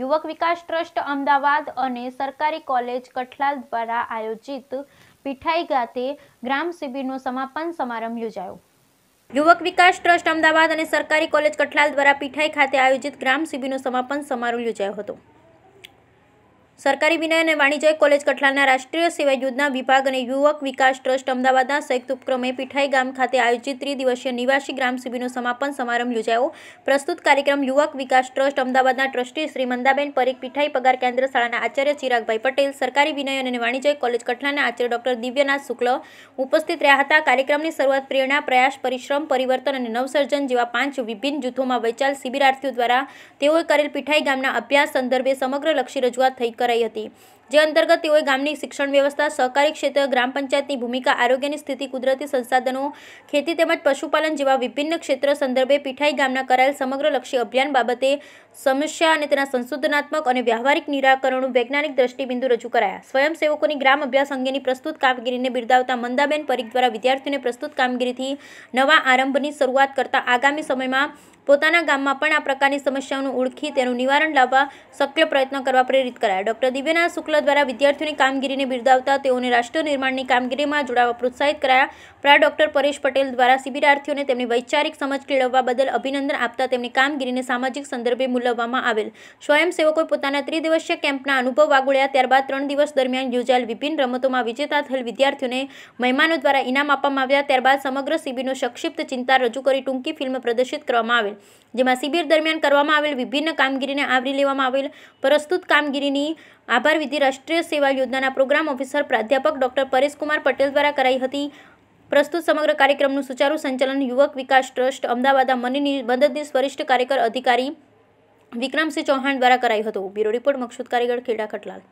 યુવક વિકાસ ટ્રસ્ટ અમદાવાદ અને સરકારી કોલેજ કઠલાલ દ્વારા આયોજિત પીઠાઈ ગાતે ગ્રામ શિબિરનો સમાપન સમારંભ યોજાયો યુવક વિકાસ ટ્રસ્ટ અમદાવાદ અને સરકારી કોલેજ કઠલાલ દ્વારા પીઠાઈ ખાતે આયોજિત ગ્રામ શિબિરનો સમાપન સમારોહ યોજાયો હતો સરકારી વિનય અને વાણિજ્ય કોલેજ કઠલાના રાષ્ટ્રીય સેવા યોજના વિભાગ અને યુવક વિકાસ ટ્રસ્ટ અમદાવાદના સંયુક્ત ઉપક્રમે પીઠાઈ ગામ ખાતે આયોજિત ત્રિદિવસીય નિવાસી ગ્રામ શિબિરનો સમાપન સમારંભ યોજાયો પ્રસ્તુત કાર્યક્રમ યુવક વિકાસ ટ્રસ્ટ અમદાવાદના ટ્રસ્ટી શ્રી મંદાબેન પરીખ પીઠાઈ પગાર કેન્દ્ર શાળાના આચાર્ય ચિરાગભાઈ પટેલ સરકારી વિનય અને વાણિજ્ય કોલેજ કઠલાના આચાર્ય ડોક્ટર દિવ્યનાથ શુક્લ ઉપસ્થિત રહ્યા હતા કાર્યક્રમની શરૂઆત પ્રેરણા પ્રયાસ પરિશ્રમ પરિવર્તન અને નવસર્જન જેવા પાંચ વિભિન્ન જૂથોમાં વહેંચાયેલ શિબિરાર્થીઓ દ્વારા તેઓએ કરેલ પીઠાઈ ગામના અભ્યાસ સંદર્ભે સમગ્ર લક્ષી રજૂઆત થઈ કરે કરાઈ હતી જે અંતર્ગત તેઓએ ગામની શિક્ષણ વ્યવસ્થા સહકારી ક્ષેત્ર ગ્રામ પંચાયતની ભૂમિકા આરોગ્યની સ્થિતિ કુદરતી સંસાધનો ખેતી તેમજ પશુપાલન જેવા વિભિન્ન ક્ષેત્ર સંદર્ભે પીઠાઈ ગામના કરાયેલ સમગ્ર લક્ષ્ય અભિયાન બાબતે સમસ્યા અને તેના સંશોધનાત્મક અને વ્યવહારિક નિરાકરણનું વૈજ્ઞાનિક દ્રષ્ટિબિંદુ રજૂ કરાયા સ્વયંસેવકોની ગ્રામ અભ્યાસ અંગેની પ્રસ્તુત કામગીરીને બિરદાવતા મંદાબેન પરીખ દ્વારા વિદ્યાર્થીઓને પ્રસ્તુત કામગીરીથી નવા આરંભની શરૂઆત કરતા આગામી સમયમાં પોતાના ગામમાં પણ આ પ્રકારની સમસ્યાઓનું ઓળખી તેનું નિવારણ લાવવા સક્રિય પ્રયત્ન કરવા પ્રેરિત કરાયા ડોક્ટર દિવ્યના શુક્લ સંસ્થા દ્વારા વિદ્યાર્થીઓની કામગીરીને બિરદાવતા તેઓને રાષ્ટ્ર નિર્માણની કામગીરીમાં જોડાવા પ્રોત્સાહિત કરાયા પ્રા ડોક્ટર પરેશ પટેલ દ્વારા શિબિરાર્થીઓને તેમની વૈચારિક સમજ કેળવવા બદલ અભિનંદન આપતા તેમની કામગીરીને સામાજિક સંદર્ભે મૂલવવામાં આવેલ સ્વયંસેવકોએ પોતાના ત્રિદિવસીય કેમ્પના અનુભવ વાગોળ્યા ત્યારબાદ ત્રણ દિવસ દરમિયાન યોજાયેલ વિભિન્ન રમતોમાં વિજેતા થયેલ વિદ્યાર્થીઓને મહેમાનો દ્વારા ઇનામ આપવામાં આવ્યા ત્યારબાદ સમગ્ર શિબિરનો સંક્ષિપ્ત ચિંતા રજૂ કરી ટૂંકી ફિલ્મ પ્રદર્શિત કરવામાં આવેલ જેમાં શિબિર દરમિયાન કરવામાં આવેલ વિભિન્ન કામગીરીને આવરી લેવામાં આવેલ પ્રસ્તુત કામગીરીની આભાર વિધિ રાષ્ટ્રીય સેવા યોજનાના પ્રોગ્રામ ઓફિસર પ્રાધ્યાપક ડોક્ટર પરેશકુમાર પટેલ દ્વારા કરાઈ હતી પ્રસ્તુત સમગ્ર કાર્યક્રમનું સુચારુ સંચાલન યુવક વિકાસ ટ્રસ્ટ અમદાવાદના મની મદદનીશ વરિષ્ઠ કાર્યકર અધિકારી વિક્રમસિંહ ચૌહાણ દ્વારા કરાયું હતું બ્યુરો રિપોર્ટ મકસૂદ કારીગર ખેડા ખટલાલ